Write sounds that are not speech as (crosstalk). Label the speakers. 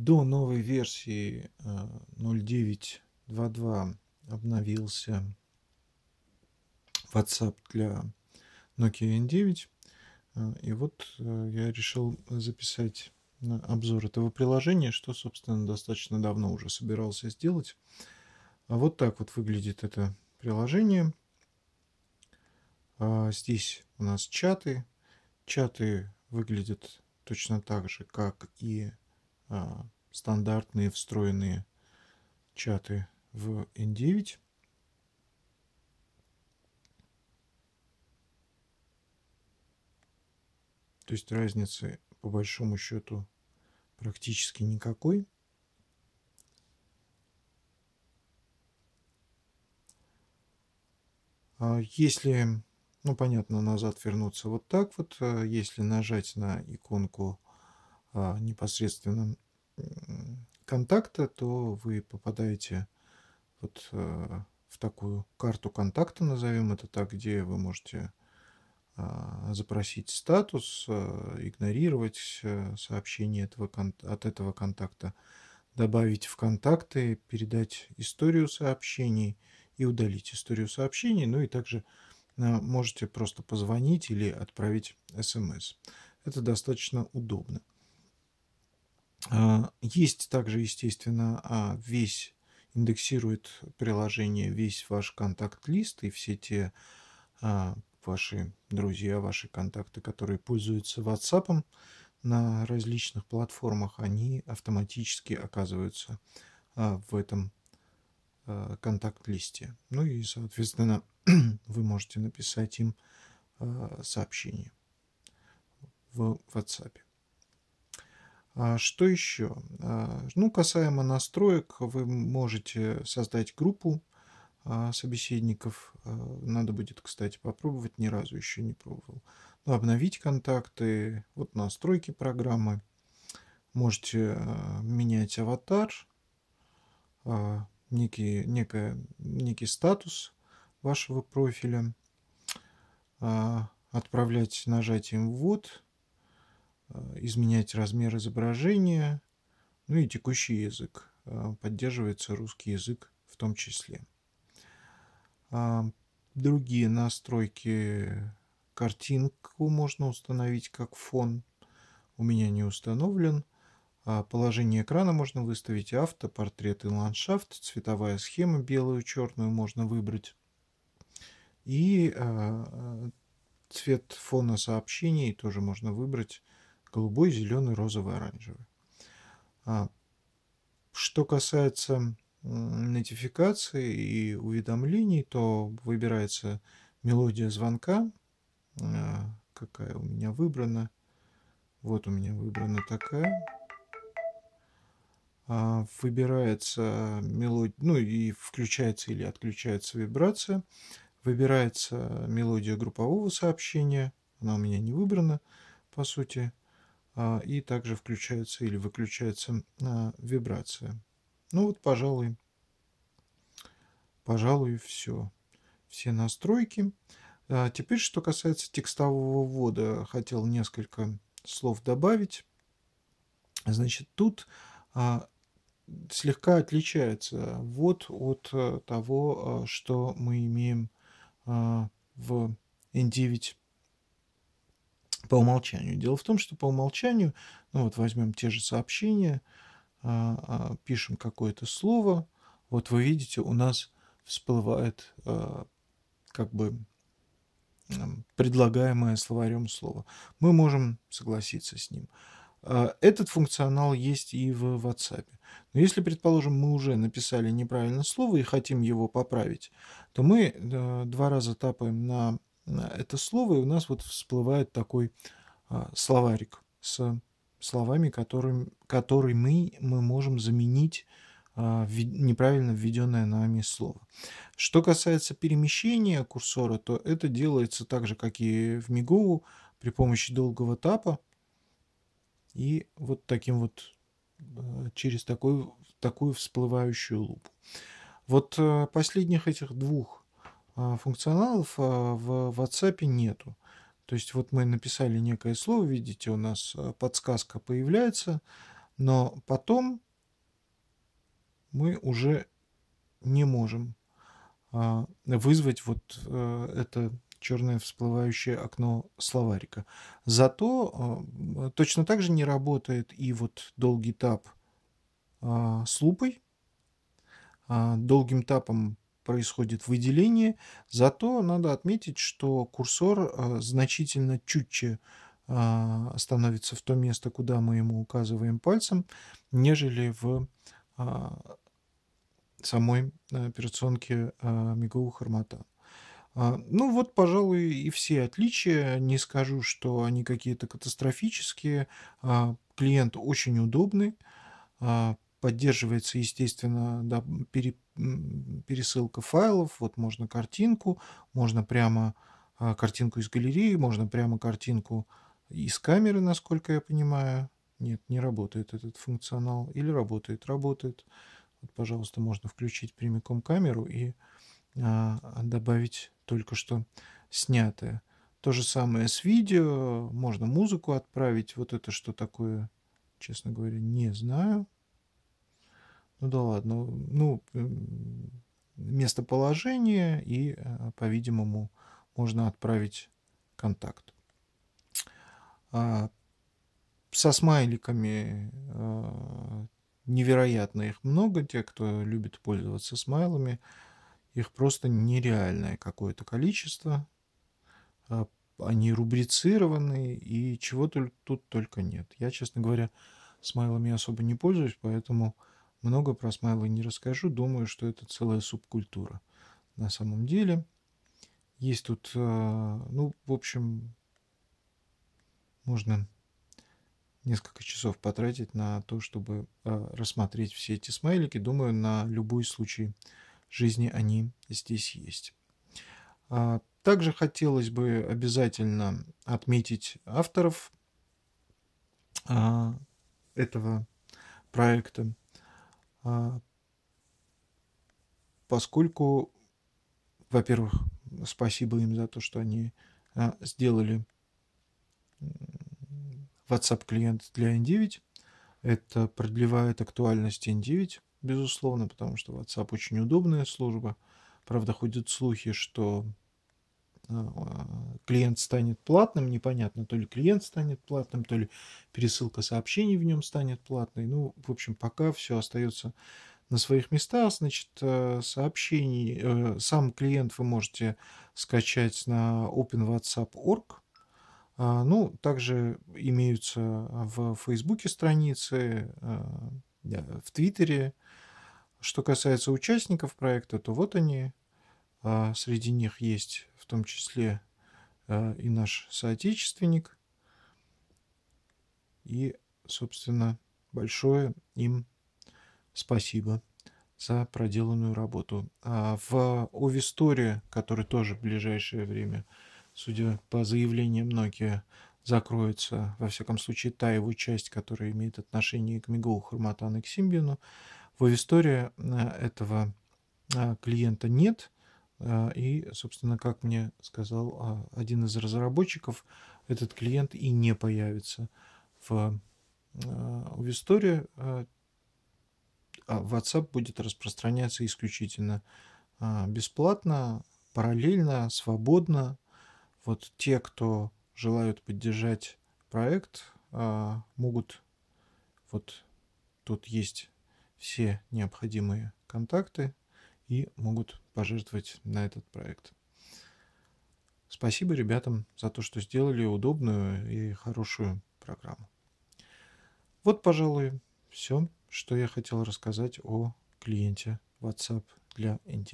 Speaker 1: до новой версии 0.9.2.2 э, обновился WhatsApp для Nokia N9. Э, и вот э, я решил записать обзор этого приложения, что, собственно, достаточно давно уже собирался сделать. А вот так вот выглядит это приложение. А, здесь у нас чаты. Чаты выглядят точно так же, как и а, стандартные встроенные чаты в N9. То есть разницы по большому счету практически никакой. А если, ну понятно, назад вернуться вот так вот, а если нажать на иконку а, непосредственно контакта, то вы попадаете вот а, в такую карту контакта, назовем это так, где вы можете а, запросить статус, игнорировать сообщение этого, от этого контакта, добавить в контакты, передать историю сообщений и удалить историю сообщений. Ну и также можете просто позвонить или отправить смс. Это достаточно удобно. А, есть также, естественно, а, весь индексирует приложение, весь ваш контакт-лист и все те а, ваши друзья, ваши контакты, которые пользуются WhatsApp на различных платформах, они автоматически оказываются в этом контакт-листе. Ну и, соответственно, (clears throat) вы можете написать им сообщение в WhatsApp. А что еще? А, ну, касаемо настроек, вы можете создать группу а, собеседников. Надо будет, кстати, попробовать, ни разу еще не пробовал. Ну, обновить контакты, вот настройки программы. Можете менять аватар, некий, некое, некий статус вашего профиля, отправлять нажатием вот. Э, изменять размер изображения, ну и текущий язык. Э, поддерживается русский язык в том числе. А, другие настройки картинку можно установить как фон. У меня не установлен. А, положение экрана можно выставить, авто, портрет и ландшафт, цветовая схема белую, черную можно выбрать. И э, цвет фона сообщений тоже можно выбрать голубой, зеленый, розовый, оранжевый. А, что касается нотификации и уведомлений, то выбирается мелодия звонка, а, какая у меня выбрана. Вот у меня выбрана такая. А, выбирается мелодия, ну и включается или отключается вибрация. Выбирается мелодия группового сообщения. Она у меня не выбрана, по сути. А, и также включается или выключается а, вибрация. Ну вот, пожалуй, пожалуй, все. Все настройки. А, теперь, что касается текстового ввода, хотел несколько слов добавить. Значит, тут слегка отличается ввод от того, что мы имеем в N9 по умолчанию. Дело в том, что по умолчанию, ну вот возьмем те же сообщения, а, а, пишем какое-то слово, вот вы видите, у нас всплывает а, как бы предлагаемое словарем слово. Мы можем согласиться с ним. Этот функционал есть и в WhatsApp. Но если, предположим, мы уже написали неправильное слово и хотим его поправить, то мы э, два раза тапаем на это слово, и у нас вот всплывает такой а, словарик с словами, которым, который мы, мы можем заменить а, неправильно введенное нами слово. Что касается перемещения курсора, то это делается так же, как и в Мигоу, при помощи долгого тапа и вот таким вот а, через такой, такую всплывающую лупу. Вот последних этих двух а, функционалов а, в WhatsApp нету. То есть вот мы написали некое слово, видите, у нас а, подсказка появляется, но потом мы уже не можем вызвать вот это черное всплывающее окно словарика. Зато точно так же не работает и вот долгий тап с лупой. Долгим тапом происходит выделение. Зато надо отметить, что курсор э, значительно чутче а, становится в то место, куда мы ему указываем пальцем, нежели в а, самой операционке а, МИГУ Харматан. Ну вот, пожалуй, и все отличия. Не скажу, что они какие-то катастрофические. Клиент очень удобный поддерживается, естественно, да, пере, пересылка файлов. Вот можно картинку, можно прямо а, картинку из галереи, можно прямо картинку из камеры, насколько я понимаю. Нет, не работает этот функционал. Или работает, работает. Вот, пожалуйста, можно включить прямиком камеру и а, добавить только что снятое. То же самое с видео. Можно музыку отправить. Вот это что такое, честно говоря, не знаю ну да ладно, ну, местоположение и, э, по-видимому, можно отправить контакт. А, со смайликами э, невероятно их много, те, кто любит пользоваться смайлами, их просто нереальное какое-то количество. А, они рубрицированы и чего -то тут только нет. Я, честно говоря, смайлами особо не пользуюсь, поэтому много про смайлы не расскажу, думаю, что это целая субкультура. На самом деле есть тут, э, ну, в общем, можно несколько часов потратить на то, чтобы э, рассмотреть все эти смайлики. Думаю, на любой случай жизни они здесь есть. А, также хотелось бы обязательно отметить авторов а, этого проекта. А, поскольку, во-первых, спасибо им за то, что они а, сделали WhatsApp клиент для N9. Это продлевает актуальность N9, безусловно, потому что WhatsApp очень удобная служба. Правда, ходят слухи, что Э, клиент станет платным, непонятно, то ли клиент станет платным, то ли пересылка сообщений в нем станет платной. Ну, в общем, пока все остается на своих местах. Значит, э, сообщений, э, сам клиент вы можете скачать на openwhatsapp.org. Ну, также имеются в Фейсбуке страницы, в Твиттере. Что касается участников проекта, то вот они. Среди них есть том числе э, и наш соотечественник. И, собственно, большое им спасибо за проделанную работу. А в Овисторе, который тоже в ближайшее время, судя по заявлениям Nokia, закроется, во всяком случае, та его часть, которая имеет отношение к Мигу Хурматану и к Симбину, в Овисторе э, этого э, клиента нет – а, и, собственно, как мне сказал а, один из разработчиков, этот клиент и не появится в, а, в истории. А WhatsApp будет распространяться исключительно бесплатно, параллельно, свободно. Вот те, кто желают поддержать проект, могут вот тут есть все необходимые контакты и могут пожертвовать на этот проект. Спасибо ребятам за то, что сделали удобную и хорошую программу. Вот, пожалуй, все, что я хотел рассказать о клиенте WhatsApp для n